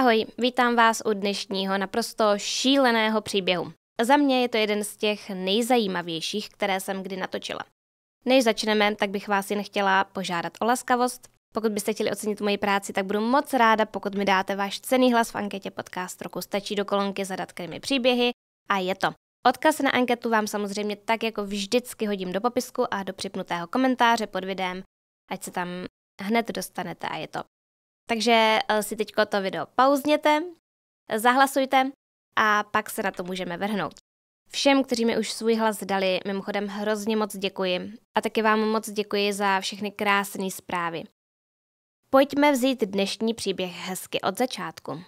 Ahoj, vítám vás u dnešního naprosto šíleného příběhu. Za mě je to jeden z těch nejzajímavějších, které jsem kdy natočila. Než začneme, tak bych vás jen chtěla požádat o laskavost. Pokud byste chtěli ocenit moji práci, tak budu moc ráda, pokud mi dáte váš cený hlas v anketě podcast roku. Stačí do kolonky zadat krimi příběhy a je to. Odkaz na anketu vám samozřejmě tak jako vždycky hodím do popisku a do připnutého komentáře pod videem, ať se tam hned dostanete a je to takže eh, si teď to video pauzněte, zahlasujte a pak se na to můžeme vrhnout. Všem, kteří mi už svůj hlas dali, mimochodem hrozně moc děkuji. A taky vám moc děkuji za všechny krásné zprávy. Pojďme vzít dnešní příběh hezky od začátku.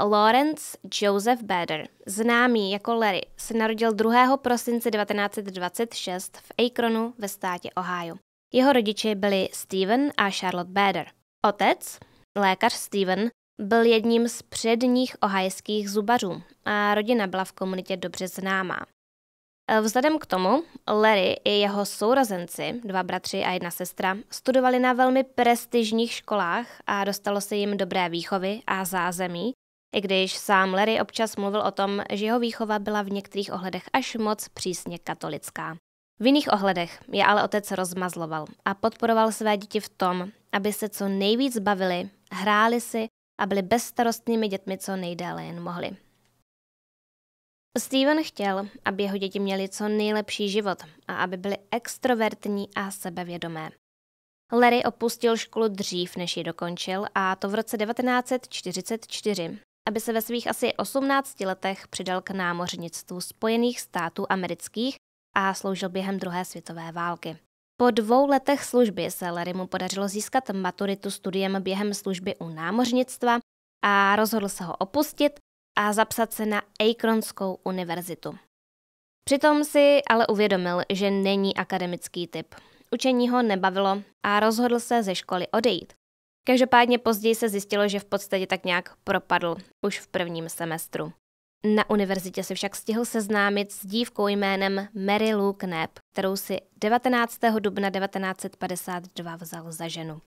Lawrence Joseph Bader, známý jako Larry, se narodil 2. prosince 1926 v Akronu ve státě Ohio. Jeho rodiče byli Steven a Charlotte Bader. Otec, Lékař Steven byl jedním z předních ohajských zubařů a rodina byla v komunitě dobře známá. E, vzhledem k tomu, Larry i jeho sourozenci, dva bratři a jedna sestra, studovali na velmi prestižních školách a dostalo se jim dobré výchovy a zázemí, i když sám Larry občas mluvil o tom, že jeho výchova byla v některých ohledech až moc přísně katolická. V jiných ohledech je ale otec rozmazloval a podporoval své děti v tom, aby se co nejvíc bavili, hráli si a byli bezstarostnými dětmi co nejdéle jen mohli. Steven chtěl, aby jeho děti měli co nejlepší život a aby byli extrovertní a sebevědomé. Larry opustil školu dřív, než ji dokončil, a to v roce 1944, aby se ve svých asi 18 letech přidal k námořnictvu Spojených států amerických a sloužil během druhé světové války. Po dvou letech služby se Larrymu podařilo získat maturitu studiem během služby u námořnictva a rozhodl se ho opustit a zapsat se na Akronskou univerzitu. Přitom si ale uvědomil, že není akademický typ. Učení ho nebavilo a rozhodl se ze školy odejít. Každopádně později se zjistilo, že v podstatě tak nějak propadl už v prvním semestru. Na univerzitě se však stihl seznámit s dívkou jménem Mary Lou Knapp, kterou si 19. dubna 1952 vzal za ženu.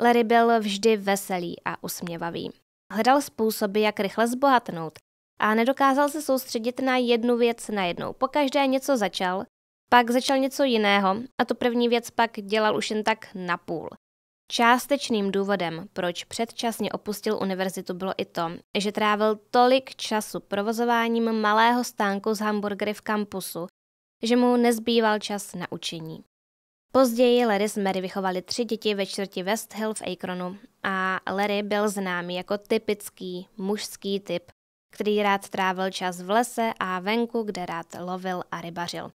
Larry byl vždy veselý a usměvavý. Hledal způsoby, jak rychle zbohatnout a nedokázal se soustředit na jednu věc najednou. Pokaždé něco začal, pak začal něco jiného a tu první věc pak dělal už jen tak napůl. Částečným důvodem, proč předčasně opustil univerzitu, bylo i to, že trávil tolik času provozováním malého stánku s hamburgery v kampusu, že mu nezbýval čas na učení. Později Larry s Mary vychovali tři děti ve čtvrti West Hill v Akronu a Larry byl známý jako typický mužský typ, který rád trávil čas v lese a venku, kde rád lovil a rybařil.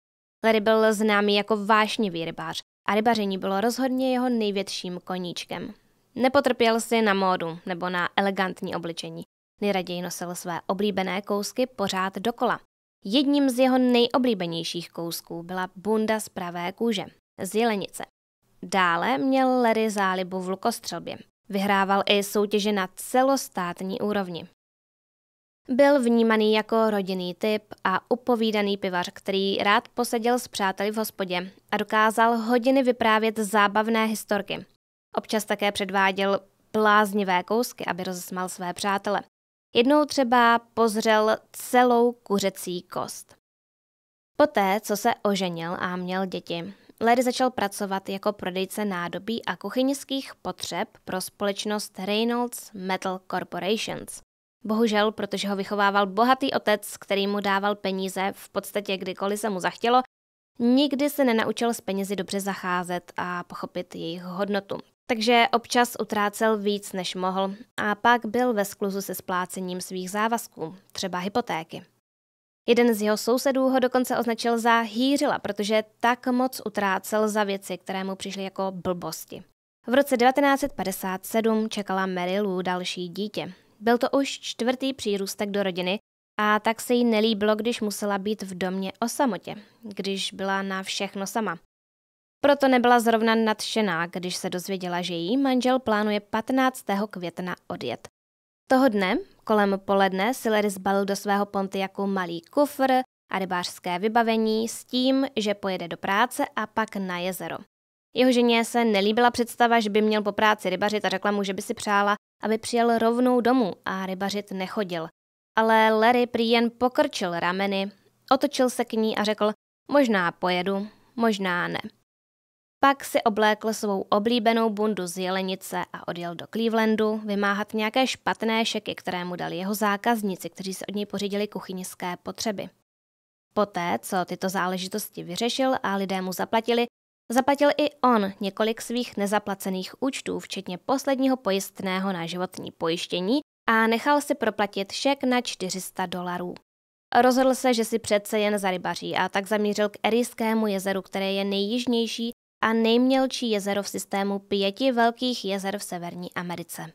Larry byl známý jako vášnivý rybář a rybaření bylo rozhodně jeho největším koníčkem. Nepotrpěl si na módu nebo na elegantní obličení. Nejraději nosil své oblíbené kousky pořád dokola. Jedním z jeho nejoblíbenějších kousků byla bunda z pravé kůže, z jelenice. Dále měl Larry zálibu v lukostřelbě. Vyhrával i soutěže na celostátní úrovni. Byl vnímaný jako rodinný typ a upovídaný pivař, který rád poseděl s přáteli v hospodě a dokázal hodiny vyprávět zábavné historky. Občas také předváděl bláznivé kousky, aby rozesmal své přátele. Jednou třeba pozřel celou kuřecí kost. Poté, co se oženil a měl děti, Larry začal pracovat jako prodejce nádobí a kuchyňských potřeb pro společnost Reynolds Metal Corporations. Bohužel, protože ho vychovával bohatý otec, který mu dával peníze v podstatě kdykoliv se mu zachtělo, nikdy se nenaučil s penězi dobře zacházet a pochopit jejich hodnotu, takže občas utrácel víc, než mohl a pak byl ve skluzu se splácením svých závazků, třeba hypotéky. Jeden z jeho sousedů ho dokonce označil za hýřila, protože tak moc utrácel za věci, které mu přišly jako blbosti. V roce 1957 čekala Mary Lou další dítě. Byl to už čtvrtý přírůstek do rodiny a tak se jí nelíbilo, když musela být v domě o samotě, když byla na všechno sama. Proto nebyla zrovna nadšená, když se dozvěděla, že její manžel plánuje 15. května odjet. Toho dne, kolem poledne, si Larry zbalil do svého Pontiaku jako malý kufr a rybářské vybavení s tím, že pojede do práce a pak na jezero. Jeho ženě se nelíbila představa, že by měl po práci rybařit a řekla mu, že by si přála, aby přijel rovnou domů a rybařit nechodil. Ale Larry prý jen pokrčil rameny, otočil se k ní a řekl, možná pojedu, možná ne. Pak si oblékl svou oblíbenou bundu z jelenice a odjel do Clevelandu vymáhat nějaké špatné šeky, které mu dali jeho zákazníci, kteří se od něj pořídili kuchyňské potřeby. Poté, co tyto záležitosti vyřešil a lidé mu zaplatili, zaplatil i on několik svých nezaplacených účtů, včetně posledního pojistného na životní pojištění a nechal si proplatit šek na 400 dolarů. Rozhodl se, že si přece jen zarybaří a tak zamířil k Erijskému jezeru, které je nejjižnější a nejmělčí jezero v systému pěti velkých jezer v Severní Americe.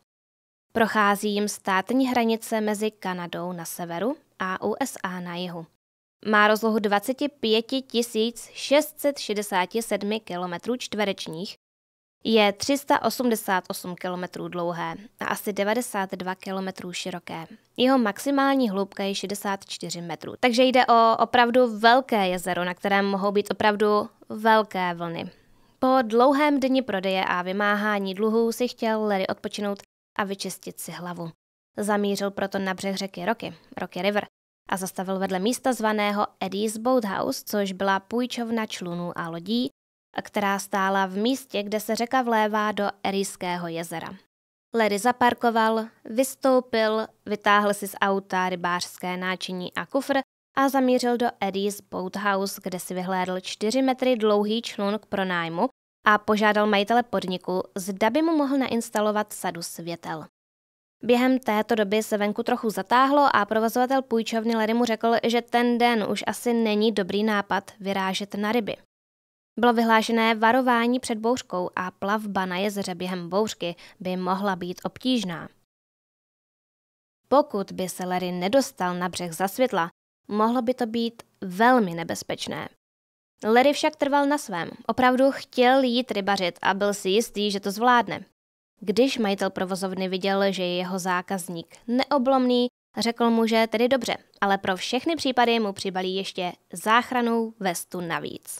Prochází jim státní hranice mezi Kanadou na severu a USA na jihu. Má rozlohu 25 667 km čtverečních, je 388 km dlouhé a asi 92 km široké. Jeho maximální hloubka je 64 metrů, takže jde o opravdu velké jezero, na kterém mohou být opravdu velké vlny. Po dlouhém dni prodeje a vymáhání dluhů si chtěl Larry odpočinout a vyčistit si hlavu. Zamířil proto na břeh řeky Rocky, Rocky River, a zastavil vedle místa zvaného Eddie's Boathouse, což byla půjčovna člunů a lodí, která stála v místě, kde se řeka vlévá do Erijského jezera. Larry zaparkoval, vystoupil, vytáhl si z auta rybářské náčiní a kufr a zamířil do Eddie's Boathouse, kde si vyhlédl 4 metry dlouhý člun k pronájmu a požádal majitele podniku, zda by mu mohl nainstalovat sadu světel. Během této doby se venku trochu zatáhlo a provozovatel půjčovny Larry mu řekl, že ten den už asi není dobrý nápad vyrážet na ryby. Bylo vyhlášené varování před bouřkou a plavba na jezeře během bouřky by mohla být obtížná. Pokud by se Larry nedostal na břeh za světla, mohlo by to být velmi nebezpečné. Larry však trval na svém. Opravdu chtěl jít rybařit a byl si jistý, že to zvládne. Když majitel provozovny viděl, že je jeho zákazník neoblomný, řekl mu, že tedy dobře, ale pro všechny případy mu přibalí ještě záchranou vestu navíc.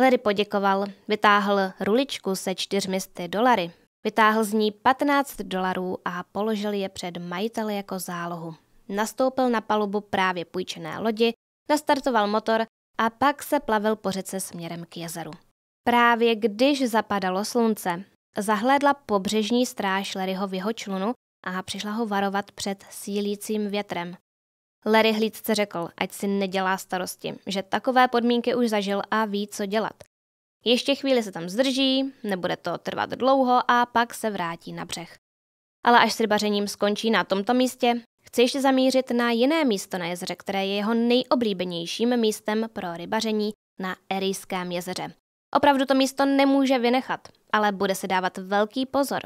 Larry poděkoval, vytáhl ruličku se čtyřmisty dolary, vytáhl z ní 15 dolarů a položil je před majitele jako zálohu nastoupil na palubu právě půjčené lodi, nastartoval motor a pak se plavil po řece směrem k jezeru. Právě když zapadalo slunce, zahlédla pobřežní stráž Larryho v jeho člunu a přišla ho varovat před sílícím větrem. Larry hlídce řekl, ať si nedělá starosti, že takové podmínky už zažil a ví, co dělat. Ještě chvíli se tam zdrží, nebude to trvat dlouho a pak se vrátí na břeh. Ale až s rybařením skončí na tomto místě, Chci ještě zamířit na jiné místo na jezeře, které je jeho nejoblíbenějším místem pro rybaření na Erijském jezeře. Opravdu to místo nemůže vynechat, ale bude se dávat velký pozor.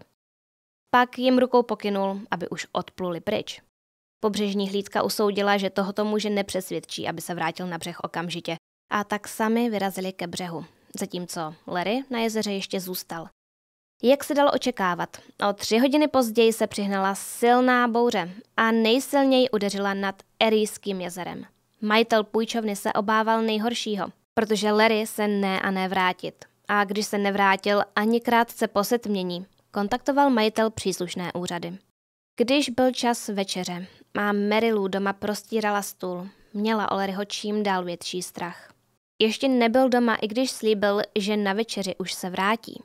Pak jim rukou pokynul, aby už odpluli pryč. Pobřežní hlídka usoudila, že tohoto muže nepřesvědčí, aby se vrátil na břeh okamžitě, a tak sami vyrazili ke břehu, zatímco Larry na jezeře ještě zůstal jak se dalo očekávat, o tři hodiny později se přihnala silná bouře a nejsilněji udeřila nad Erijským jezerem. Majitel půjčovny se obával nejhoršího, protože Larry se ne a ne vrátit. A když se nevrátil ani krátce po setmění, kontaktoval majitel příslušné úřady. Když byl čas večeře a Lou doma prostírala stůl, měla o Larryho čím dál větší strach. Ještě nebyl doma, i když slíbil, že na večeři už se vrátí.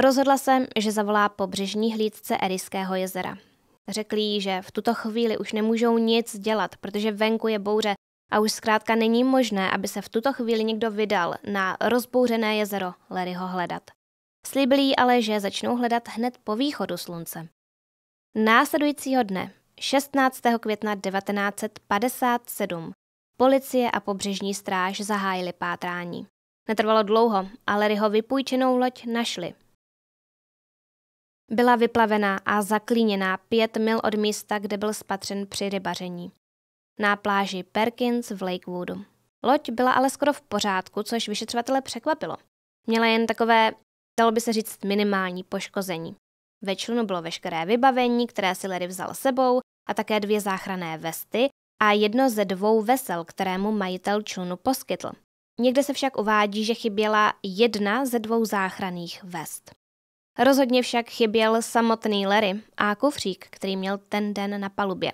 Rozhodla jsem, že zavolá pobřežní hlídce Eriského jezera. Řekl jí, že v tuto chvíli už nemůžou nic dělat, protože venku je bouře a už zkrátka není možné, aby se v tuto chvíli někdo vydal na rozbouřené jezero Larryho hledat. Slíbili jí ale, že začnou hledat hned po východu slunce. Následujícího dne, 16. května 1957, policie a pobřežní stráž zahájili pátrání. Netrvalo dlouho, ale Larryho vypůjčenou loď našli – byla vyplavená a zaklíněná pět mil od místa, kde byl spatřen při rybaření. Na pláži Perkins v Lakewoodu. Loď byla ale skoro v pořádku, což vyšetřovatele překvapilo. Měla jen takové, dalo by se říct, minimální poškození. Ve člunu bylo veškeré vybavení, které si Larry vzal sebou, a také dvě záchranné vesty a jedno ze dvou vesel, kterému majitel člunu poskytl. Někde se však uvádí, že chyběla jedna ze dvou záchranných vest. Rozhodně však chyběl samotný Larry a kufřík, který měl ten den na palubě.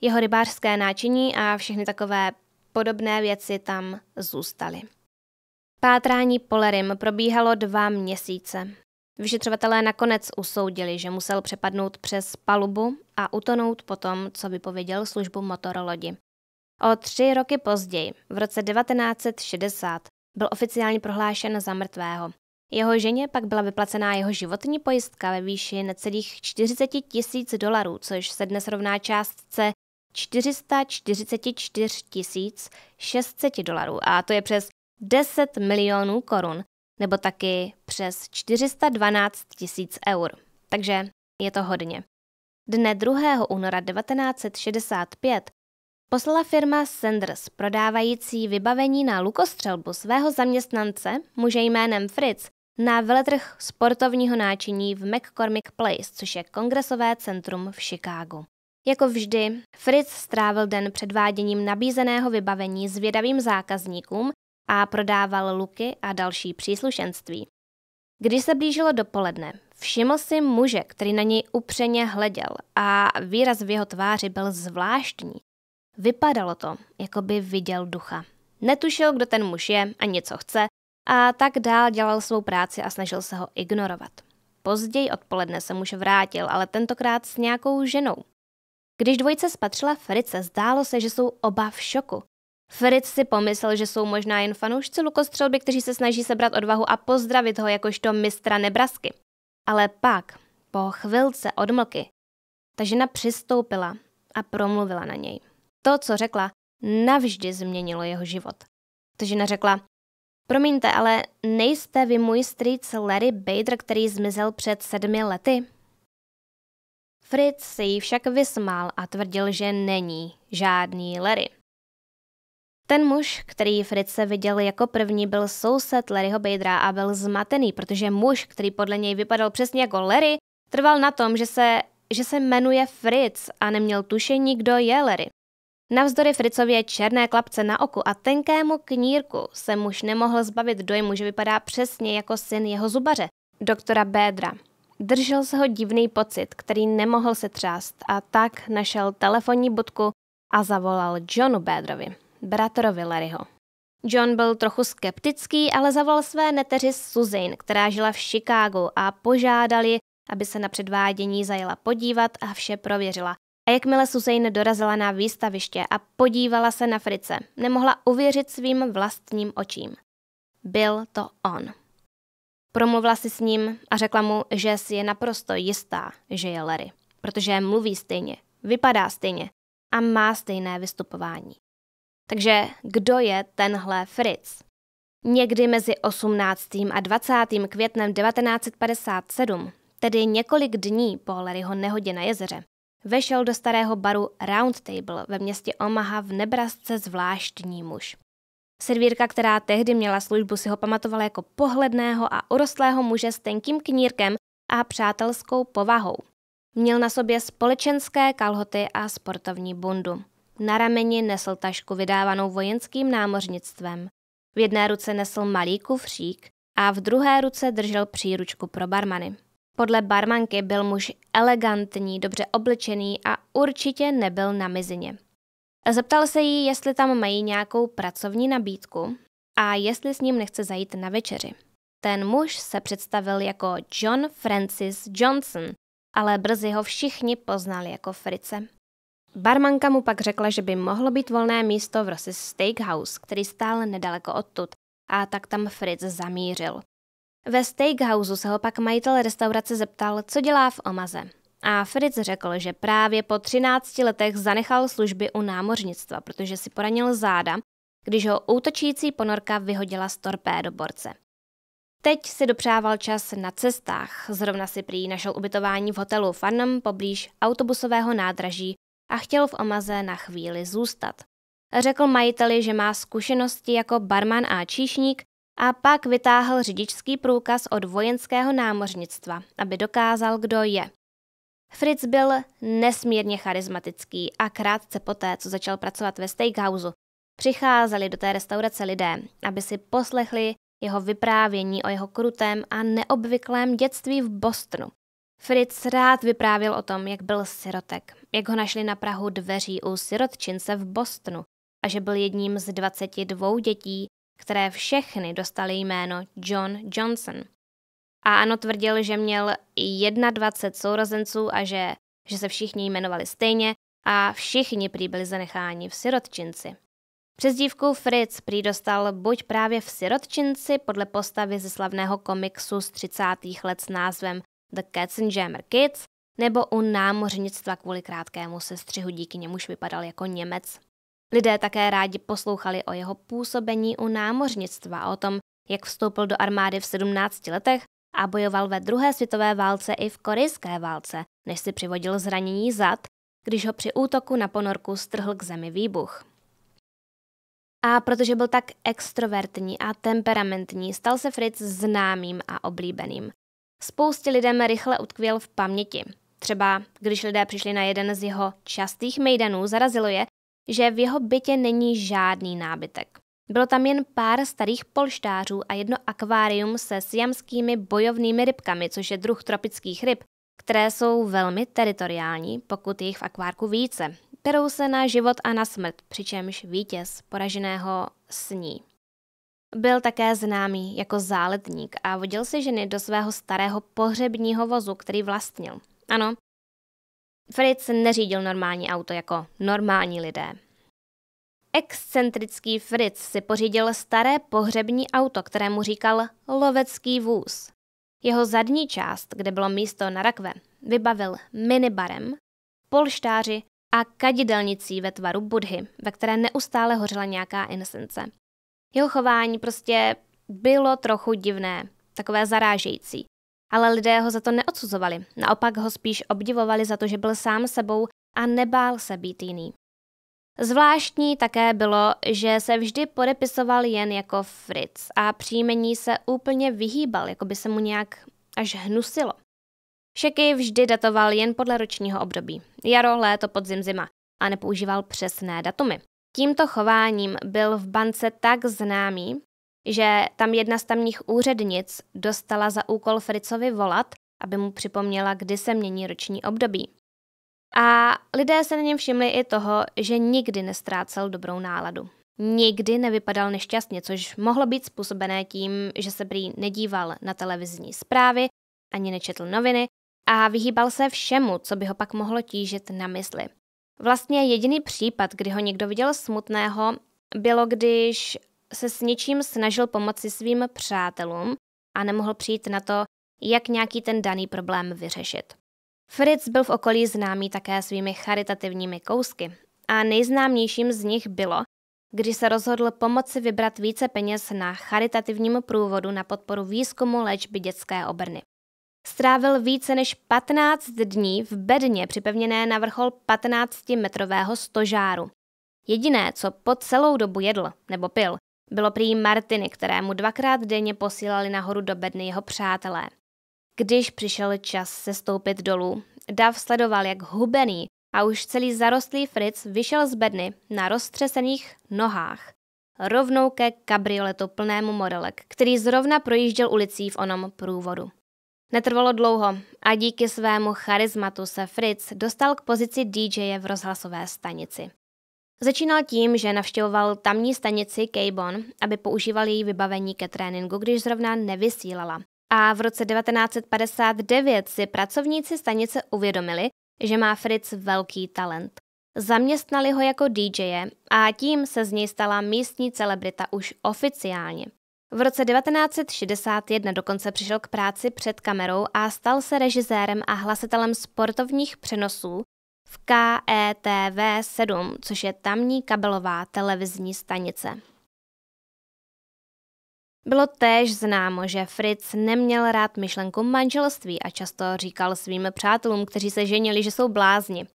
Jeho rybářské náčiní a všechny takové podobné věci tam zůstaly. Pátrání po Lerim probíhalo dva měsíce. Vyšetřovatelé nakonec usoudili, že musel přepadnout přes palubu a utonout po tom, co vypověděl službu motorolodi. O tři roky později, v roce 1960, byl oficiálně prohlášen za mrtvého jeho ženě pak byla vyplacená jeho životní pojistka ve výši necelých 40 tisíc dolarů, což se dnes rovná částce 444 tisíc 600 dolarů a to je přes 10 milionů korun, nebo taky přes 412 tisíc eur. Takže je to hodně. Dne 2. února 1965 poslala firma Sanders prodávající vybavení na lukostřelbu svého zaměstnance, muže jménem Fritz, na veletrh sportovního náčiní v McCormick Place, což je kongresové centrum v Chicagu. Jako vždy, Fritz strávil den předváděním nabízeného vybavení zvědavým zákazníkům a prodával luky a další příslušenství. Když se blížilo dopoledne, všiml si muže, který na něj upřeně hleděl a výraz v jeho tváři byl zvláštní. Vypadalo to, jako by viděl ducha. Netušil, kdo ten muž je a něco chce a tak dál dělal svou práci a snažil se ho ignorovat. Později odpoledne se muž vrátil, ale tentokrát s nějakou ženou. Když dvojice spatřila Ferice, zdálo se, že jsou oba v šoku. Fritz si pomyslel, že jsou možná jen fanoušci lukostřelby, kteří se snaží sebrat odvahu a pozdravit ho jakožto mistra Nebrasky. Ale pak, po chvilce odmlky, ta žena přistoupila a promluvila na něj. To, co řekla, navždy změnilo jeho život. Ta žena řekla, Promiňte, ale nejste vy můj strýc Larry Bader, který zmizel před sedmi lety? Fritz se jí však vysmál a tvrdil, že není žádný Larry. Ten muž, který Fritze viděl jako první, byl soused Larryho Badera a byl zmatený, protože muž, který podle něj vypadal přesně jako Larry, trval na tom, že se, že se jmenuje Fritz a neměl tušení, kdo je Larry. Navzdory Fricově černé klapce na oku a tenkému knírku se muž nemohl zbavit dojmu, že vypadá přesně jako syn jeho zubaře, doktora Bédra. Držel se ho divný pocit, který nemohl se třást a tak našel telefonní budku a zavolal Johnu Bédrovi, bratrovi Larryho. John byl trochu skeptický, ale zavolal své neteři Suzanne, která žila v Chicagu a požádali, aby se na předvádění zajela podívat a vše prověřila, a jakmile Susan dorazila na výstaviště a podívala se na Frice, nemohla uvěřit svým vlastním očím. Byl to on. Promluvila si s ním a řekla mu, že si je naprosto jistá, že je Larry, protože mluví stejně, vypadá stejně a má stejné vystupování. Takže kdo je tenhle Fritz? Někdy mezi 18. a 20. květnem 1957, tedy několik dní po Larryho nehodě na jezeře, vešel do starého baru Round Table ve městě Omaha v Nebrasce zvláštní muž. Servírka, která tehdy měla službu, si ho pamatovala jako pohledného a urostlého muže s tenkým knírkem a přátelskou povahou. Měl na sobě společenské kalhoty a sportovní bundu. Na rameni nesl tašku vydávanou vojenským námořnictvem. V jedné ruce nesl malý kufřík a v druhé ruce držel příručku pro barmany. Podle barmanky byl muž elegantní, dobře oblečený a určitě nebyl na mizině. Zeptal se jí, jestli tam mají nějakou pracovní nabídku a jestli s ním nechce zajít na večeři. Ten muž se představil jako John Francis Johnson, ale brzy ho všichni poznali jako Frice. Barmanka mu pak řekla, že by mohlo být volné místo v Rossi's Steakhouse, který stál nedaleko odtud, a tak tam Fritz zamířil. Ve steakhouse se ho pak majitel restaurace zeptal, co dělá v Omaze. A Fritz řekl, že právě po 13 letech zanechal služby u námořnictva, protože si poranil záda, když ho útočící ponorka vyhodila z torpédoborce. Teď si dopřával čas na cestách. Zrovna si prý našel ubytování v hotelu Farnham poblíž autobusového nádraží a chtěl v Omaze na chvíli zůstat. Řekl majiteli, že má zkušenosti jako barman a číšník a pak vytáhl řidičský průkaz od vojenského námořnictva, aby dokázal, kdo je. Fritz byl nesmírně charismatický a krátce poté, co začal pracovat ve steakhouse, přicházeli do té restaurace lidé, aby si poslechli jeho vyprávění o jeho krutém a neobvyklém dětství v Bostonu. Fritz rád vyprávěl o tom, jak byl sirotek, jak ho našli na Prahu dveří u sirotčince v Bostonu a že byl jedním z 22 dětí, které všechny dostaly jméno John Johnson. A ano, tvrdil, že měl 21 sourozenců a že, že se všichni jmenovali stejně a všichni prý byli zanecháni v sirotčinci. dívku Fritz prý dostal buď právě v sirotčinci podle postavy ze slavného komiksu z 30. let s názvem The Cats and Jammer Kids, nebo u námořnictva kvůli krátkému sestřihu, díky němuž vypadal jako Němec. Lidé také rádi poslouchali o jeho působení u námořnictva, o tom, jak vstoupil do armády v 17 letech a bojoval ve druhé světové válce i v korejské válce, než si přivodil zranění zad, když ho při útoku na ponorku strhl k zemi výbuch. A protože byl tak extrovertní a temperamentní, stal se Fritz známým a oblíbeným. Spoustě lidem rychle utkvěl v paměti. Třeba když lidé přišli na jeden z jeho častých mejdanů, zarazilo je, že v jeho bytě není žádný nábytek. Bylo tam jen pár starých polštářů a jedno akvárium se siamskými bojovnými rybkami, což je druh tropických ryb, které jsou velmi teritoriální, pokud jich v akvárku více. Perou se na život a na smrt, přičemž vítěz poraženého sní. Byl také známý jako záletník a vodil si ženy do svého starého pohřebního vozu, který vlastnil. Ano, Fritz neřídil normální auto jako normální lidé. Excentrický Fritz si pořídil staré pohřební auto, kterému říkal lovecký vůz. Jeho zadní část, kde bylo místo na rakve, vybavil minibarem, polštáři a kadidelnicí ve tvaru budhy, ve které neustále hořela nějaká insence. Jeho chování prostě bylo trochu divné, takové zarážející. Ale lidé ho za to neodsuzovali, naopak ho spíš obdivovali za to, že byl sám sebou a nebál se být jiný. Zvláštní také bylo, že se vždy podepisoval jen jako Fritz a příjmení se úplně vyhýbal, jako by se mu nějak až hnusilo. Šeky vždy datoval jen podle ročního období. Jaro, léto, podzim, zima a nepoužíval přesné datumy. Tímto chováním byl v bance tak známý, že tam jedna z tamních úřednic dostala za úkol Fricovi volat, aby mu připomněla, kdy se mění roční období. A lidé se na něm všimli i toho, že nikdy nestrácel dobrou náladu. Nikdy nevypadal nešťastně, což mohlo být způsobené tím, že se prý nedíval na televizní zprávy, ani nečetl noviny a vyhýbal se všemu, co by ho pak mohlo tížit na mysli. Vlastně jediný případ, kdy ho někdo viděl smutného, bylo, když se s něčím snažil pomoci svým přátelům a nemohl přijít na to, jak nějaký ten daný problém vyřešit. Fritz byl v okolí známý také svými charitativními kousky a nejznámějším z nich bylo, když se rozhodl pomoci vybrat více peněz na charitativním průvodu na podporu výzkumu léčby dětské obrny. Strávil více než 15 dní v bedně připevněné na vrchol 15-metrového stožáru. Jediné, co po celou dobu jedl nebo pil, bylo prý Martiny, kterému dvakrát denně posílali nahoru do bedny jeho přátelé. Když přišel čas se stoupit dolů, Dav sledoval, jak hubený a už celý zarostlý Fritz vyšel z bedny na roztřesených nohách rovnou ke kabrioletu plnému modelek, který zrovna projížděl ulicí v onom průvodu. Netrvalo dlouho a díky svému charizmatu se Fritz dostal k pozici DJe v rozhlasové stanici. Začínal tím, že navštěvoval tamní stanici Kejbon, aby používal její vybavení ke tréninku, když zrovna nevysílala. A v roce 1959 si pracovníci stanice uvědomili, že má Fritz velký talent. Zaměstnali ho jako DJ a tím se z něj stala místní celebrita už oficiálně. V roce 1961 dokonce přišel k práci před kamerou a stal se režisérem a hlasitelem sportovních přenosů v KETV 7, což je tamní kabelová televizní stanice. Bylo též známo, že Fritz neměl rád myšlenku manželství a často říkal svým přátelům, kteří se ženili, že jsou blázni.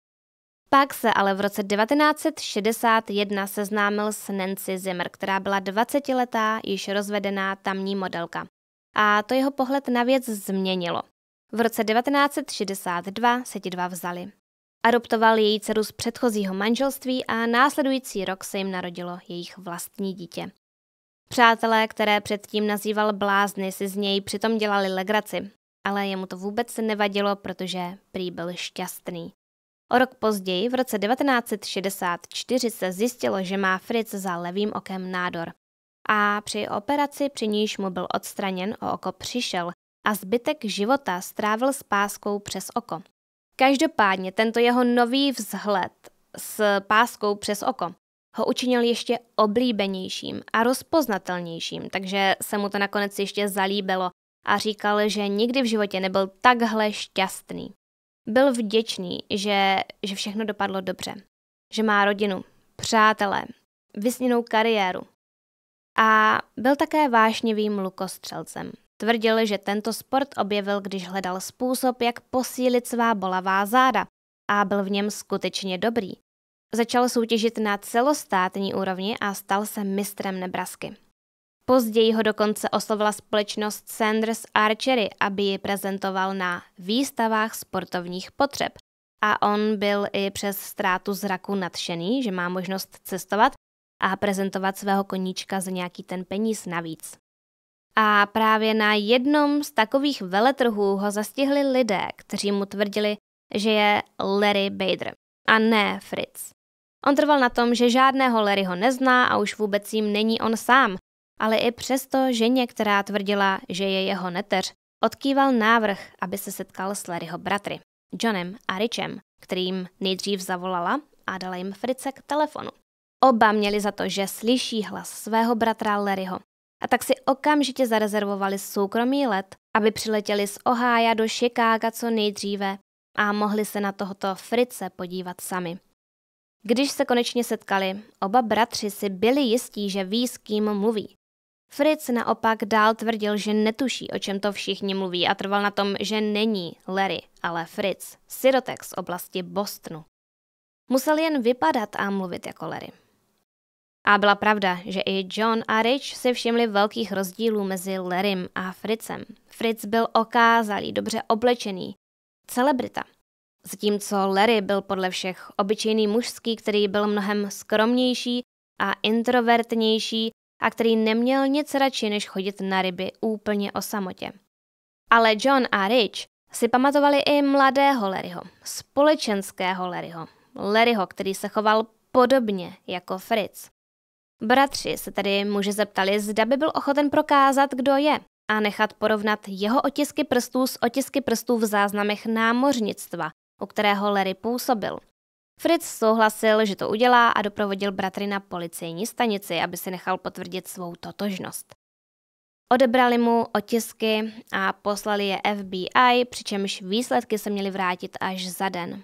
Pak se ale v roce 1961 seznámil s Nancy Zimmer, která byla 20-letá, již rozvedená tamní modelka. A to jeho pohled na věc změnilo. V roce 1962 se ti dva vzali. Adoptoval její dceru z předchozího manželství a následující rok se jim narodilo jejich vlastní dítě. Přátelé, které předtím nazýval blázny, si z něj přitom dělali legraci, ale jemu to vůbec nevadilo, protože prý byl šťastný. O rok později, v roce 1964, se zjistilo, že má Fritz za levým okem nádor. A při operaci, při níž mu byl odstraněn, o oko přišel a zbytek života strávil s páskou přes oko. Každopádně tento jeho nový vzhled s páskou přes oko ho učinil ještě oblíbenějším a rozpoznatelnějším, takže se mu to nakonec ještě zalíbilo a říkal, že nikdy v životě nebyl takhle šťastný. Byl vděčný, že, že všechno dopadlo dobře, že má rodinu, přátelé, vysněnou kariéru. A byl také vášnivým lukostřelcem. Tvrdil, že tento sport objevil, když hledal způsob, jak posílit svá bolavá záda a byl v něm skutečně dobrý. Začal soutěžit na celostátní úrovni a stal se mistrem Nebrasky. Později ho dokonce oslovila společnost Sanders Archery, aby ji prezentoval na výstavách sportovních potřeb. A on byl i přes ztrátu zraku nadšený, že má možnost cestovat a prezentovat svého koníčka za nějaký ten peníz navíc. A právě na jednom z takových veletrhů ho zastihli lidé, kteří mu tvrdili, že je Larry Bader a ne Fritz. On trval na tom, že žádného Larryho nezná a už vůbec jim není on sám, ale i přesto, že některá tvrdila, že je jeho neteř, odkýval návrh, aby se setkal s Larryho bratry, Johnem a Richem, kterým nejdřív zavolala a dala jim Fritze k telefonu. Oba měli za to, že slyší hlas svého bratra Larryho a tak si okamžitě zarezervovali soukromý let, aby přiletěli z Ohája do Chicaga co nejdříve a mohli se na tohoto Frice podívat sami. Když se konečně setkali, oba bratři si byli jistí, že ví, s kým mluví. Fritz naopak dál tvrdil, že netuší, o čem to všichni mluví a trval na tom, že není Larry, ale Fritz, sirotek z oblasti Bostonu. Musel jen vypadat a mluvit jako Larry. A byla pravda, že i John a Rich si všimli velkých rozdílů mezi Larrym a Fritzem. Fritz byl okázalý, dobře oblečený, celebrita. Zatímco Larry byl podle všech obyčejný mužský, který byl mnohem skromnější a introvertnější a který neměl nic radši, než chodit na ryby úplně o samotě. Ale John a Rich si pamatovali i mladého Larryho, společenského Larryho, Larryho, který se choval podobně jako Fritz. Bratři se tedy muže zeptali, zda by byl ochoten prokázat, kdo je a nechat porovnat jeho otisky prstů s otisky prstů v záznamech námořnictva, u kterého Larry působil. Fritz souhlasil, že to udělá a doprovodil bratry na policejní stanici, aby si nechal potvrdit svou totožnost. Odebrali mu otisky a poslali je FBI, přičemž výsledky se měly vrátit až za den.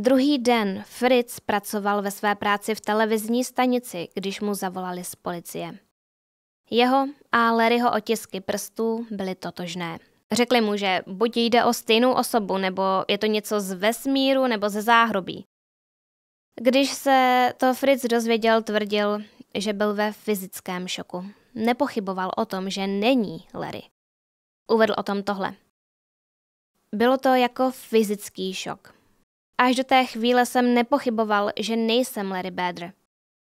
Druhý den Fritz pracoval ve své práci v televizní stanici, když mu zavolali z policie. Jeho a Larryho otisky prstů byly totožné. Řekli mu, že buď jde o stejnou osobu, nebo je to něco z vesmíru nebo ze záhrobí. Když se to Fritz dozvěděl, tvrdil, že byl ve fyzickém šoku. Nepochyboval o tom, že není Larry. Uvedl o tom tohle. Bylo to jako fyzický šok. Až do té chvíle jsem nepochyboval, že nejsem Larry Bader.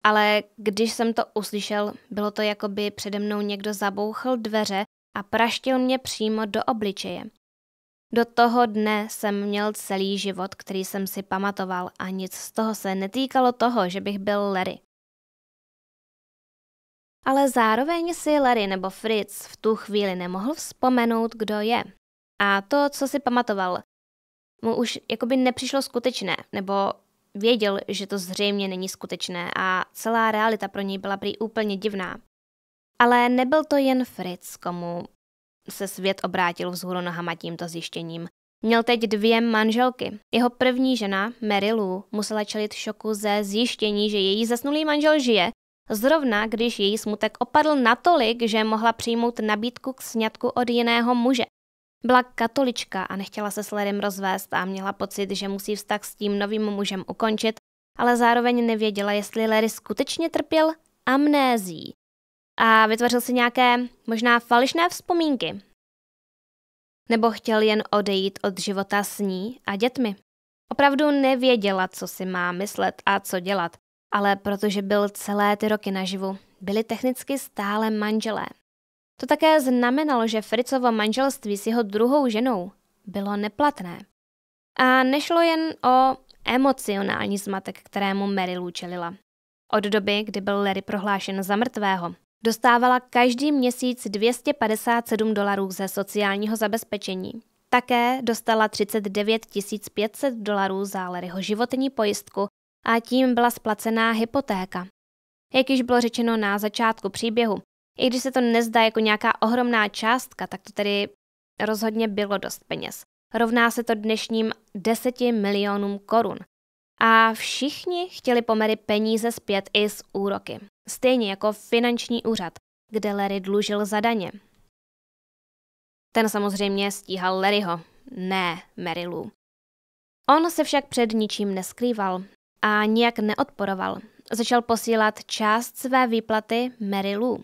Ale když jsem to uslyšel, bylo to jako by přede mnou někdo zabouchl dveře a praštil mě přímo do obličeje. Do toho dne jsem měl celý život, který jsem si pamatoval a nic z toho se netýkalo toho, že bych byl Larry. Ale zároveň si Larry nebo Fritz v tu chvíli nemohl vzpomenout, kdo je. A to, co si pamatoval, mu už jakoby nepřišlo skutečné, nebo věděl, že to zřejmě není skutečné a celá realita pro něj byla prý úplně divná. Ale nebyl to jen Fritz, komu se svět obrátil vzhůru nohama tímto zjištěním. Měl teď dvě manželky. Jeho první žena, Mary Lou, musela čelit šoku ze zjištění, že její zasnulý manžel žije, zrovna když její smutek opadl natolik, že mohla přijmout nabídku k sňatku od jiného muže. Byla katolička a nechtěla se s Larrym rozvést a měla pocit, že musí vztah s tím novým mužem ukončit, ale zároveň nevěděla, jestli Larry skutečně trpěl amnézí a vytvořil si nějaké možná fališné vzpomínky. Nebo chtěl jen odejít od života s ní a dětmi. Opravdu nevěděla, co si má myslet a co dělat, ale protože byl celé ty roky naživu, byli technicky stále manželé to také znamenalo, že Fricovo manželství s jeho druhou ženou bylo neplatné. A nešlo jen o emocionální zmatek, kterému Mary čelila. Od doby, kdy byl Larry prohlášen za mrtvého, dostávala každý měsíc 257 dolarů ze sociálního zabezpečení. Také dostala 39 500 dolarů za Larryho životní pojistku a tím byla splacená hypotéka. Jak již bylo řečeno na začátku příběhu, i když se to nezdá jako nějaká ohromná částka, tak to tedy rozhodně bylo dost peněz. Rovná se to dnešním 10 milionům korun. A všichni chtěli po Mary peníze zpět i z úroky. Stejně jako finanční úřad, kde Larry dlužil za daně. Ten samozřejmě stíhal Larryho, ne Mary Lou. On se však před ničím neskrýval a nijak neodporoval. Začal posílat část své výplaty Mary Lou.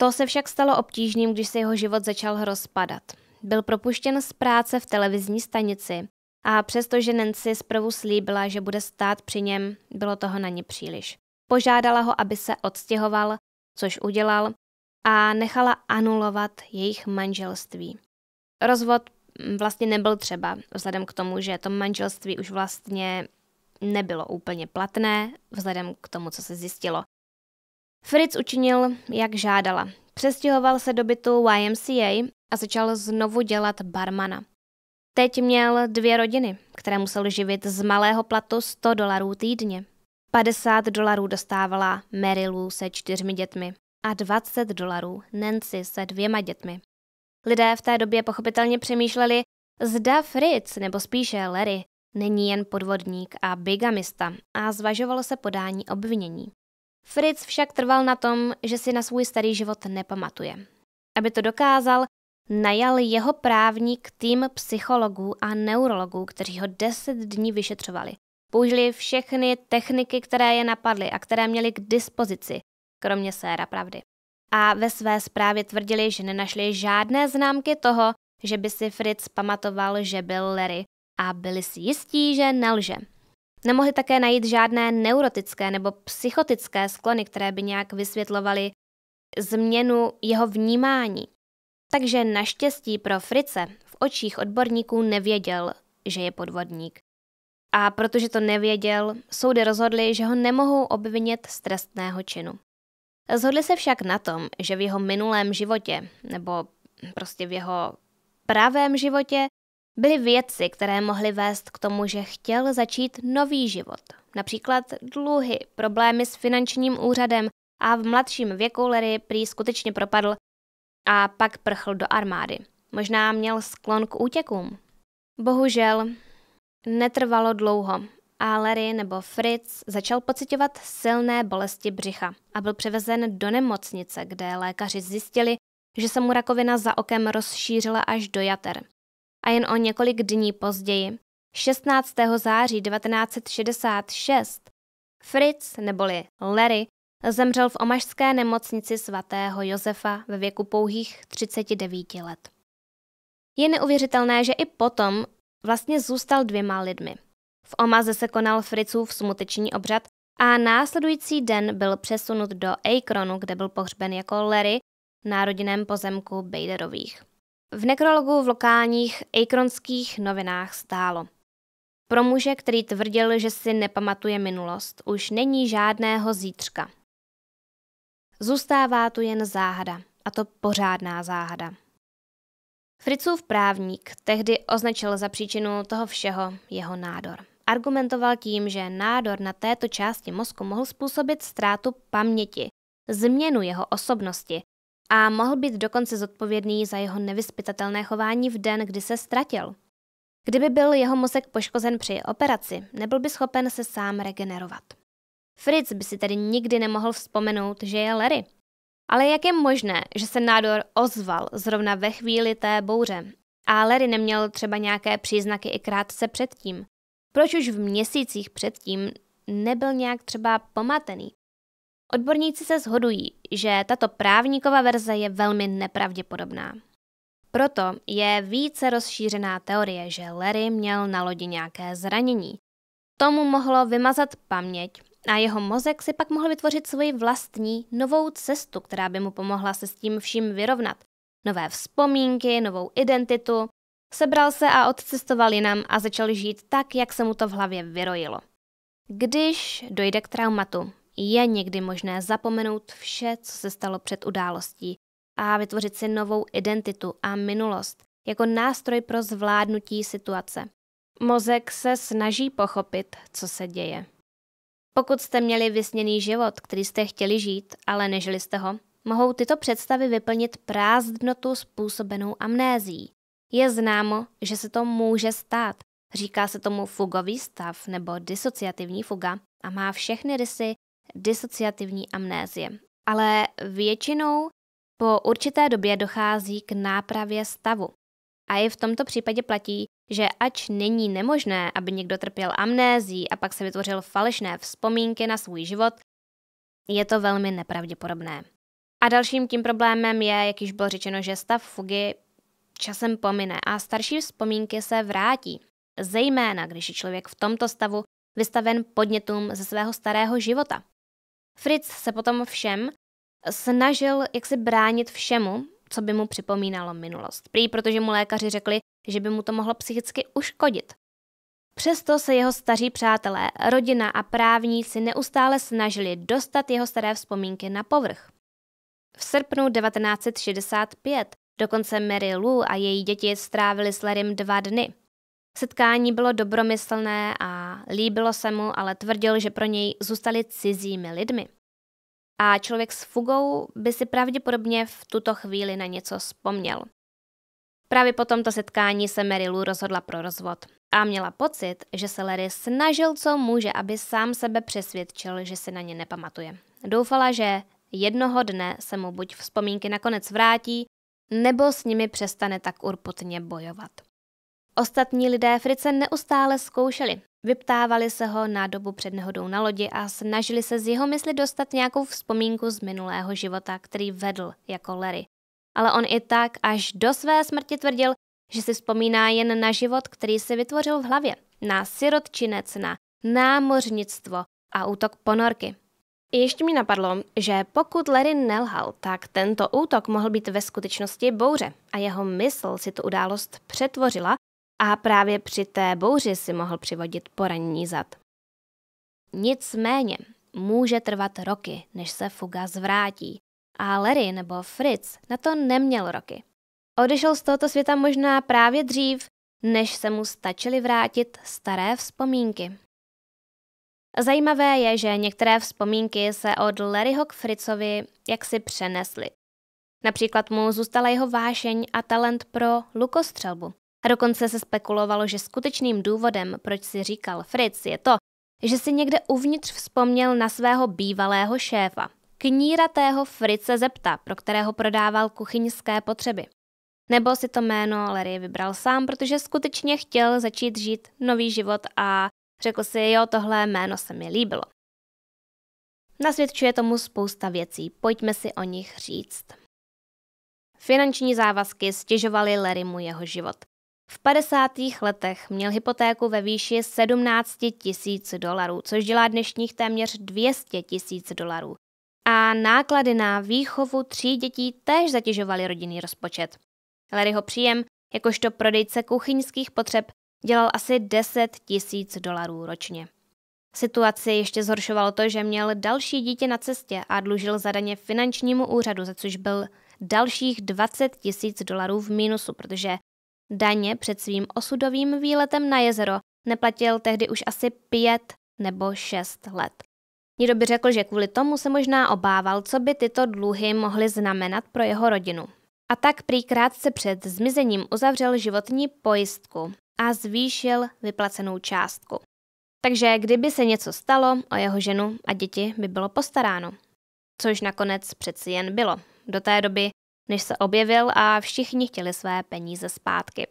To se však stalo obtížným, když se jeho život začal rozpadat. Byl propuštěn z práce v televizní stanici a přestože Nancy zprvu slíbila, že bude stát při něm, bylo toho na ně příliš. Požádala ho, aby se odstěhoval, což udělal, a nechala anulovat jejich manželství. Rozvod mm, vlastně nebyl třeba, vzhledem k tomu, že to manželství už vlastně nebylo úplně platné, vzhledem k tomu, co se zjistilo. Fritz učinil, jak žádala. Přestěhoval se do bytu YMCA a začal znovu dělat barmana. Teď měl dvě rodiny, které musel živit z malého platu 100 dolarů týdně. 50 dolarů dostávala Mary Lou se čtyřmi dětmi a 20 dolarů Nancy se dvěma dětmi. Lidé v té době pochopitelně přemýšleli, zda Fritz, nebo spíše Larry, není jen podvodník a bigamista a zvažovalo se podání obvinění. Fritz však trval na tom, že si na svůj starý život nepamatuje. Aby to dokázal, najal jeho právník tým psychologů a neurologů, kteří ho deset dní vyšetřovali. Použili všechny techniky, které je napadly a které měli k dispozici, kromě séra pravdy. A ve své zprávě tvrdili, že nenašli žádné známky toho, že by si Fritz pamatoval, že byl Larry a byli si jistí, že nelže. Nemohli také najít žádné neurotické nebo psychotické sklony, které by nějak vysvětlovaly změnu jeho vnímání. Takže naštěstí pro Frice v očích odborníků nevěděl, že je podvodník. A protože to nevěděl, soudy rozhodli, že ho nemohou obvinit z trestného činu. Zhodli se však na tom, že v jeho minulém životě, nebo prostě v jeho pravém životě, Byly věci, které mohly vést k tomu, že chtěl začít nový život. Například dluhy, problémy s finančním úřadem a v mladším věku Larry prý skutečně propadl a pak prchl do armády. Možná měl sklon k útěkům. Bohužel netrvalo dlouho a Larry nebo Fritz začal pocitovat silné bolesti břicha a byl převezen do nemocnice, kde lékaři zjistili, že se mu rakovina za okem rozšířila až do jater a jen o několik dní později, 16. září 1966, Fritz neboli Larry zemřel v omašské nemocnici svatého Josefa ve věku pouhých 39 let. Je neuvěřitelné, že i potom vlastně zůstal dvěma lidmi. V Omaze se konal Fritzův smuteční obřad a následující den byl přesunut do Akronu, kde byl pohřben jako Larry na rodinném pozemku Baderových. V nekrologu v lokálních Akronských novinách stálo. Pro muže, který tvrdil, že si nepamatuje minulost, už není žádného zítřka. Zůstává tu jen záhada, a to pořádná záhada. Fricův právník tehdy označil za příčinu toho všeho jeho nádor. Argumentoval tím, že nádor na této části mozku mohl způsobit ztrátu paměti, změnu jeho osobnosti a mohl být dokonce zodpovědný za jeho nevyspytatelné chování v den, kdy se ztratil. Kdyby byl jeho mozek poškozen při operaci, nebyl by schopen se sám regenerovat. Fritz by si tedy nikdy nemohl vzpomenout, že je Larry. Ale jak je možné, že se nádor ozval zrovna ve chvíli té bouře a Larry neměl třeba nějaké příznaky i krátce předtím? Proč už v měsících předtím nebyl nějak třeba pomatený? Odborníci se shodují, že tato právníková verze je velmi nepravděpodobná. Proto je více rozšířená teorie, že Larry měl na lodi nějaké zranění. Tomu mohlo vymazat paměť a jeho mozek si pak mohl vytvořit svoji vlastní novou cestu, která by mu pomohla se s tím vším vyrovnat. Nové vzpomínky, novou identitu. Sebral se a odcestoval jinam a začal žít tak, jak se mu to v hlavě vyrojilo. Když dojde k traumatu, je někdy možné zapomenout vše, co se stalo před událostí a vytvořit si novou identitu a minulost jako nástroj pro zvládnutí situace. Mozek se snaží pochopit, co se děje. Pokud jste měli vysněný život, který jste chtěli žít, ale nežili jste ho, mohou tyto představy vyplnit prázdnotu způsobenou amnézí. Je známo, že se to může stát. Říká se tomu fugový stav nebo disociativní fuga a má všechny rysy disociativní amnézie. Ale většinou po určité době dochází k nápravě stavu. A i v tomto případě platí, že ač není nemožné, aby někdo trpěl amnézí a pak se vytvořil falešné vzpomínky na svůj život, je to velmi nepravděpodobné. A dalším tím problémem je, jak již bylo řečeno, že stav fugy časem pomine a starší vzpomínky se vrátí, zejména když je člověk v tomto stavu vystaven podnětům ze svého starého života. Fritz se potom všem snažil jaksi bránit všemu, co by mu připomínalo minulost. Prý protože mu lékaři řekli, že by mu to mohlo psychicky uškodit. Přesto se jeho staří přátelé, rodina a právníci neustále snažili dostat jeho staré vzpomínky na povrch. V srpnu 1965 dokonce Mary Lou a její děti strávili s Larrym dva dny. Setkání bylo dobromyslné a líbilo se mu, ale tvrdil, že pro něj zůstali cizími lidmi. A člověk s fugou by si pravděpodobně v tuto chvíli na něco vzpomněl. Právě po tomto setkání se Mary Lou rozhodla pro rozvod a měla pocit, že se Larry snažil, co může, aby sám sebe přesvědčil, že si na ně nepamatuje. Doufala, že jednoho dne se mu buď vzpomínky nakonec vrátí, nebo s nimi přestane tak urputně bojovat. Ostatní lidé Frice neustále zkoušeli. Vyptávali se ho na dobu před nehodou na lodi a snažili se z jeho mysli dostat nějakou vzpomínku z minulého života, který vedl jako Larry. Ale on i tak až do své smrti tvrdil, že si vzpomíná jen na život, který si vytvořil v hlavě, na sirotčinec, na námořnictvo a útok ponorky. Ještě mi napadlo, že pokud Larry nelhal, tak tento útok mohl být ve skutečnosti bouře a jeho mysl si tu událost přetvořila a právě při té bouři si mohl přivodit poranění zad. Nicméně může trvat roky, než se fuga zvrátí a Larry nebo Fritz na to neměl roky. Odešel z tohoto světa možná právě dřív, než se mu stačily vrátit staré vzpomínky. Zajímavé je, že některé vzpomínky se od Larryho k Fritzovi jaksi přenesly. Například mu zůstala jeho vášeň a talent pro lukostřelbu. A dokonce se spekulovalo, že skutečným důvodem, proč si říkal Fritz, je to, že si někde uvnitř vzpomněl na svého bývalého šéfa, kníratého Fritze Zepta, pro kterého prodával kuchyňské potřeby. Nebo si to jméno Larry vybral sám, protože skutečně chtěl začít žít nový život a řekl si, jo, tohle jméno se mi líbilo. Nasvědčuje tomu spousta věcí, pojďme si o nich říct. Finanční závazky stěžovaly Larrymu jeho život. V 50. letech měl hypotéku ve výši 17 tisíc dolarů, což dělá dnešních téměř 200 tisíc dolarů. A náklady na výchovu tří dětí též zatěžovaly rodinný rozpočet. Larryho příjem, jakožto prodejce kuchyňských potřeb, dělal asi 10 tisíc dolarů ročně. Situaci ještě zhoršovalo to, že měl další dítě na cestě a dlužil zadaně finančnímu úřadu, za což byl dalších 20 tisíc dolarů v mínusu, protože Daně před svým osudovým výletem na jezero neplatil tehdy už asi pět nebo šest let. Někdo by řekl, že kvůli tomu se možná obával, co by tyto dluhy mohly znamenat pro jeho rodinu. A tak prý krátce před zmizením uzavřel životní pojistku a zvýšil vyplacenou částku. Takže kdyby se něco stalo, o jeho ženu a děti by bylo postaráno. Což nakonec přeci jen bylo. Do té doby než se objevil a všichni chtěli své peníze zpátky.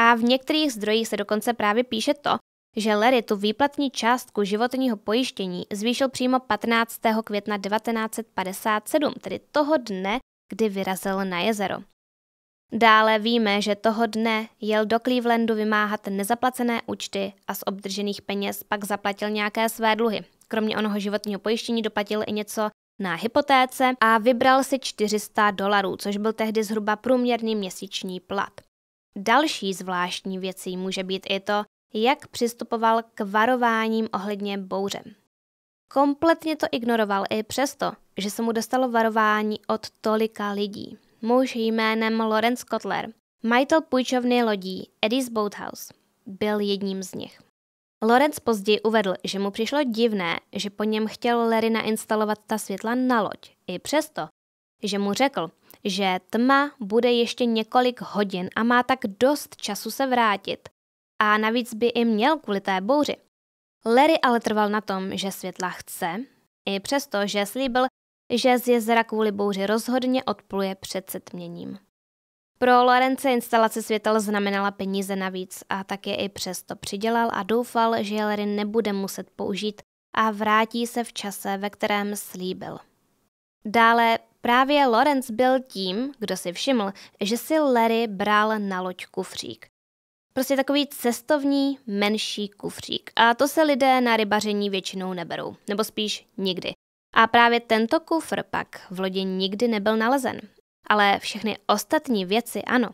A v některých zdrojích se dokonce právě píše to, že Larry tu výplatní částku životního pojištění zvýšil přímo 15. května 1957, tedy toho dne, kdy vyrazil na jezero. Dále víme, že toho dne jel do Clevelandu vymáhat nezaplacené účty a z obdržených peněz pak zaplatil nějaké své dluhy. Kromě onoho životního pojištění doplatil i něco na hypotéce a vybral si 400 dolarů, což byl tehdy zhruba průměrný měsíční plat. Další zvláštní věcí může být i to, jak přistupoval k varováním ohledně bouře. Kompletně to ignoroval i přesto, že se mu dostalo varování od tolika lidí. Muž jménem Lorenz Kotler, majitel půjčovny lodí Eddie's Boathouse, byl jedním z nich. Lorenz později uvedl, že mu přišlo divné, že po něm chtěl Larry nainstalovat ta světla na loď. I přesto, že mu řekl, že tma bude ještě několik hodin a má tak dost času se vrátit. A navíc by i měl kvůli té bouři. Larry ale trval na tom, že světla chce, i přesto, že slíbil, že z jezera kvůli bouři rozhodně odpluje před setměním. Pro Lorence instalace světel znamenala peníze navíc a tak je i přesto přidělal a doufal, že je nebude muset použít a vrátí se v čase, ve kterém slíbil. Dále právě Lorenz byl tím, kdo si všiml, že si Larry bral na loď kufřík. Prostě takový cestovní menší kufřík. A to se lidé na rybaření většinou neberou, nebo spíš nikdy. A právě tento kufr pak v lodi nikdy nebyl nalezen ale všechny ostatní věci ano.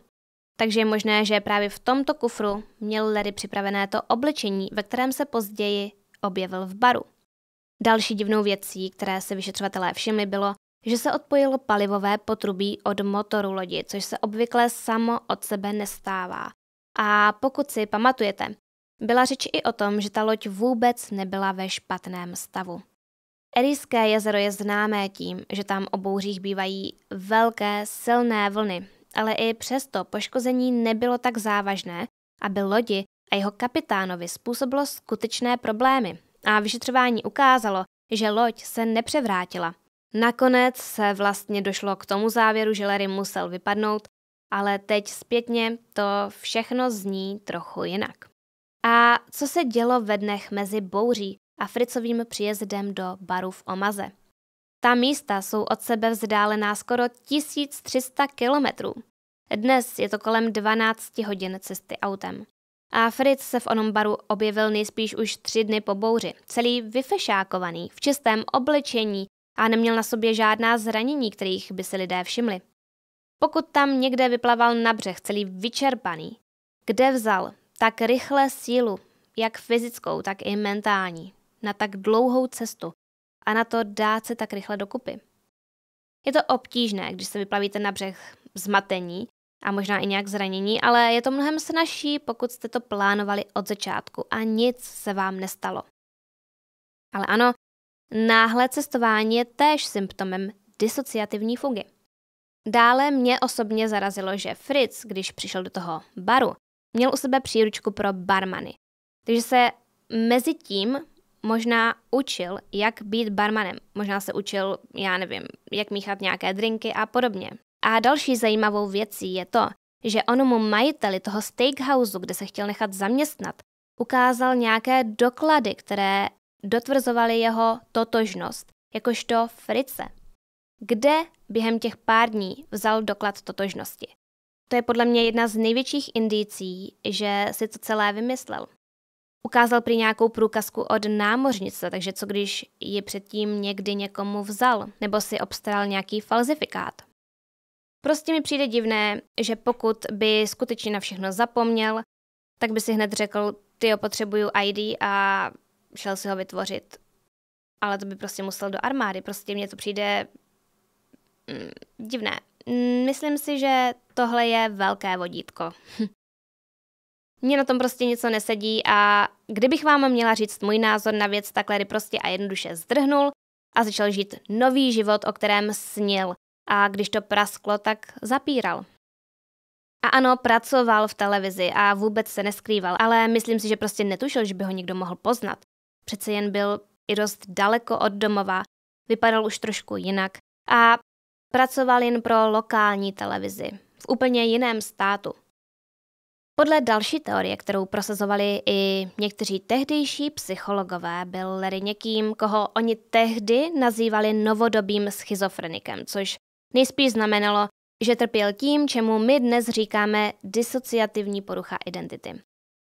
Takže je možné, že právě v tomto kufru měl Larry připravené to oblečení, ve kterém se později objevil v baru. Další divnou věcí, které se vyšetřovatelé všimli, bylo, že se odpojilo palivové potrubí od motoru lodi, což se obvykle samo od sebe nestává. A pokud si pamatujete, byla řeč i o tom, že ta loď vůbec nebyla ve špatném stavu. Erijské jezero je známé tím, že tam o bouřích bývají velké, silné vlny, ale i přesto poškození nebylo tak závažné, aby lodi a jeho kapitánovi způsobilo skutečné problémy a vyšetřování ukázalo, že loď se nepřevrátila. Nakonec se vlastně došlo k tomu závěru, že Larry musel vypadnout, ale teď zpětně to všechno zní trochu jinak. A co se dělo ve dnech mezi bouří, a Fricovým příjezdem do baru v Omaze. Ta místa jsou od sebe vzdálená skoro 1300 kilometrů. Dnes je to kolem 12 hodin cesty autem. A Fritz se v onom baru objevil nejspíš už tři dny po bouři, celý vyfešákovaný, v čistém oblečení a neměl na sobě žádná zranění, kterých by si lidé všimli. Pokud tam někde vyplaval na břeh celý vyčerpaný, kde vzal tak rychle sílu, jak fyzickou, tak i mentální na tak dlouhou cestu a na to dát se tak rychle dokupy. Je to obtížné, když se vyplavíte na břeh zmatení a možná i nějak zranění, ale je to mnohem snažší, pokud jste to plánovali od začátku a nic se vám nestalo. Ale ano, náhle cestování je též symptomem disociativní fugy. Dále mě osobně zarazilo, že Fritz, když přišel do toho baru, měl u sebe příručku pro barmany. Takže se mezi tím možná učil, jak být barmanem. Možná se učil, já nevím, jak míchat nějaké drinky a podobně. A další zajímavou věcí je to, že onomu majiteli toho steakhouse, kde se chtěl nechat zaměstnat, ukázal nějaké doklady, které dotvrzovaly jeho totožnost, jakožto Frice. Kde během těch pár dní vzal doklad totožnosti? To je podle mě jedna z největších indicí, že si to celé vymyslel ukázal prý nějakou průkazku od námořnice, takže co když ji předtím někdy někomu vzal nebo si obstaral nějaký falzifikát. Prostě mi přijde divné, že pokud by skutečně na všechno zapomněl, tak by si hned řekl, ty jo, potřebuju ID a šel si ho vytvořit. Ale to by prostě musel do armády, prostě mně to přijde mm, divné. Myslím si, že tohle je velké vodítko. Mně na tom prostě něco nesedí a kdybych vám měla říct můj názor na věc, tak Larry prostě a jednoduše zdrhnul a začal žít nový život, o kterém snil. A když to prasklo, tak zapíral. A ano, pracoval v televizi a vůbec se neskrýval, ale myslím si, že prostě netušil, že by ho někdo mohl poznat. Přece jen byl i dost daleko od domova, vypadal už trošku jinak a pracoval jen pro lokální televizi v úplně jiném státu. Podle další teorie, kterou prosazovali i někteří tehdejší psychologové, byl Larry někým, koho oni tehdy nazývali novodobým schizofrenikem, což nejspíš znamenalo, že trpěl tím, čemu my dnes říkáme disociativní porucha identity.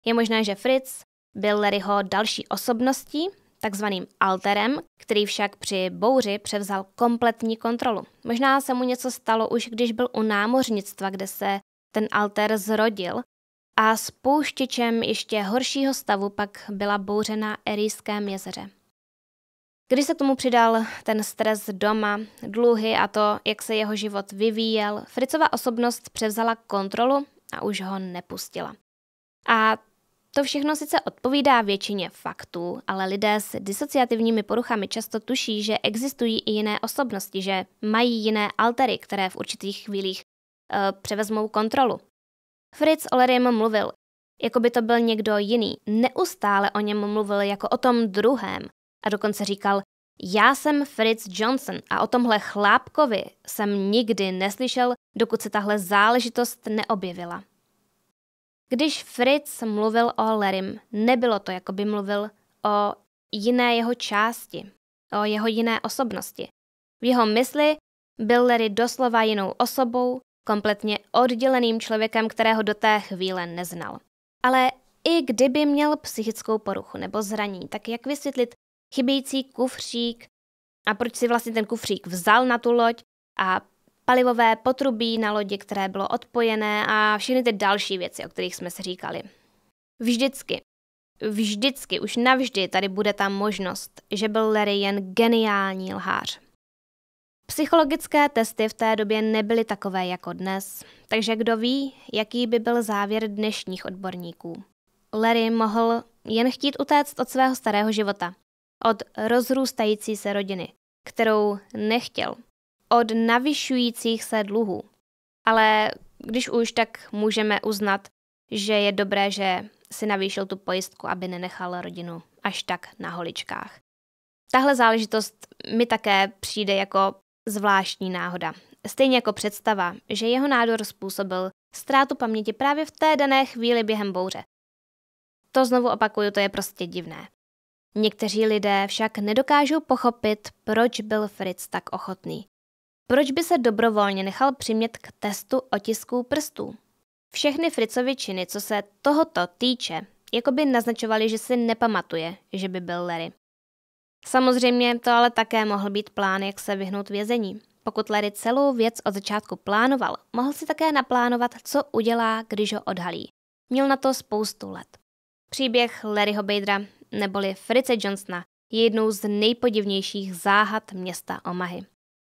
Je možné, že Fritz byl Larryho další osobností, takzvaným alterem, který však při bouři převzal kompletní kontrolu. Možná se mu něco stalo už, když byl u námořnictva, kde se ten alter zrodil a spouštěčem ještě horšího stavu pak byla bouře na Erijském jezeře. Když se k tomu přidal ten stres doma, dluhy a to, jak se jeho život vyvíjel, Fricova osobnost převzala kontrolu a už ho nepustila. A to všechno sice odpovídá většině faktů, ale lidé s disociativními poruchami často tuší, že existují i jiné osobnosti, že mají jiné altery, které v určitých chvílích e, převezmou kontrolu. Fritz o Larrym mluvil, jako by to byl někdo jiný. Neustále o něm mluvil jako o tom druhém. A dokonce říkal, já jsem Fritz Johnson a o tomhle chlápkovi jsem nikdy neslyšel, dokud se tahle záležitost neobjevila. Když Fritz mluvil o Larrym, nebylo to, jako by mluvil o jiné jeho části, o jeho jiné osobnosti. V jeho mysli byl Larry doslova jinou osobou, kompletně odděleným člověkem, kterého do té chvíle neznal. Ale i kdyby měl psychickou poruchu nebo zraní, tak jak vysvětlit chybějící kufřík a proč si vlastně ten kufřík vzal na tu loď a palivové potrubí na lodi, které bylo odpojené a všechny ty další věci, o kterých jsme si říkali. Vždycky, vždycky, už navždy tady bude ta možnost, že byl Larry jen geniální lhář. Psychologické testy v té době nebyly takové jako dnes, takže kdo ví, jaký by byl závěr dnešních odborníků. Larry mohl jen chtít utéct od svého starého života, od rozrůstající se rodiny, kterou nechtěl, od navyšujících se dluhů. Ale když už, tak můžeme uznat, že je dobré, že si navýšil tu pojistku, aby nenechal rodinu až tak na holičkách. Tahle záležitost mi také přijde jako zvláštní náhoda. Stejně jako představa, že jeho nádor způsobil ztrátu paměti právě v té dané chvíli během bouře. To znovu opakuju, to je prostě divné. Někteří lidé však nedokážou pochopit, proč byl Fritz tak ochotný. Proč by se dobrovolně nechal přimět k testu otisků prstů? Všechny Fritzovi činy, co se tohoto týče, jako by naznačovali, že si nepamatuje, že by byl Larry. Samozřejmě to ale také mohl být plán, jak se vyhnout vězení. Pokud Larry celou věc od začátku plánoval, mohl si také naplánovat, co udělá, když ho odhalí. Měl na to spoustu let. Příběh Larryho Bejdra, neboli Frice Johnsona, je jednou z nejpodivnějších záhad města Omahy.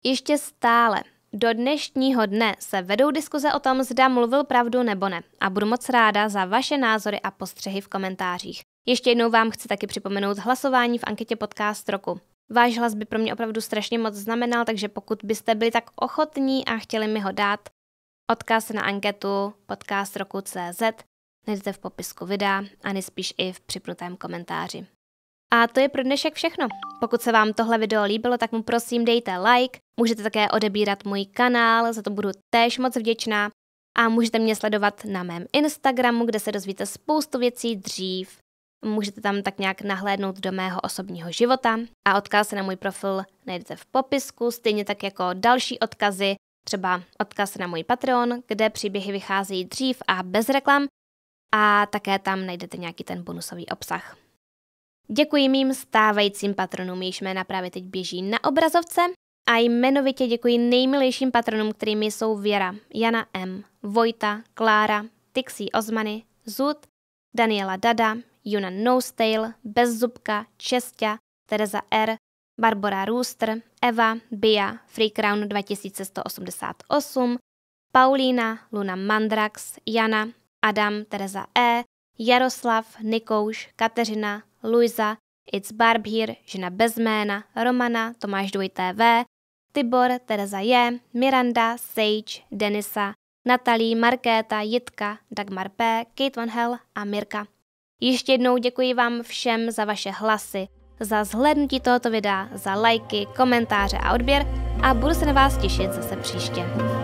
Ještě stále, do dnešního dne se vedou diskuze o tom, zda mluvil pravdu nebo ne a budu moc ráda za vaše názory a postřehy v komentářích. Ještě jednou vám chci taky připomenout hlasování v anketě podcast roku. Váš hlas by pro mě opravdu strašně moc znamenal, takže pokud byste byli tak ochotní a chtěli mi ho dát, odkaz na anketu podcast roku CZ najdete v popisku videa a nejspíš i v připnutém komentáři. A to je pro dnešek všechno. Pokud se vám tohle video líbilo, tak mu prosím dejte like, můžete také odebírat můj kanál, za to budu též moc vděčná a můžete mě sledovat na mém Instagramu, kde se dozvíte spoustu věcí dřív Můžete tam tak nějak nahlédnout do mého osobního života a odkaz se na můj profil najdete v popisku, stejně tak jako další odkazy, třeba odkaz na můj Patreon, kde příběhy vycházejí dřív a bez reklam a také tam najdete nějaký ten bonusový obsah. Děkuji mým stávajícím patronům, jejichž jména právě teď běží na obrazovce a jmenovitě děkuji nejmilejším patronům, kterými jsou Věra, Jana M., Vojta, Klára, Tixi Ozmany, Zud, Daniela Dada, Juna Nostail, Bezzubka, Čestia, Tereza R., Barbara Rooster, Eva, Bia, Free Crown 2188, Paulína, Luna Mandrax, Jana, Adam, Tereza E., Jaroslav, Nikouš, Kateřina, Luisa, It's Barb here, žena bez jména, Romana, Tomáš Dvoj TV, Tibor, Tereza J, Miranda, Sage, Denisa, Natalí, Markéta, Jitka, Dagmar P, Kate Van Hell a Mirka. Ještě jednou děkuji vám všem za vaše hlasy, za zhlédnutí tohoto videa, za lajky, komentáře a odběr a budu se na vás těšit zase příště.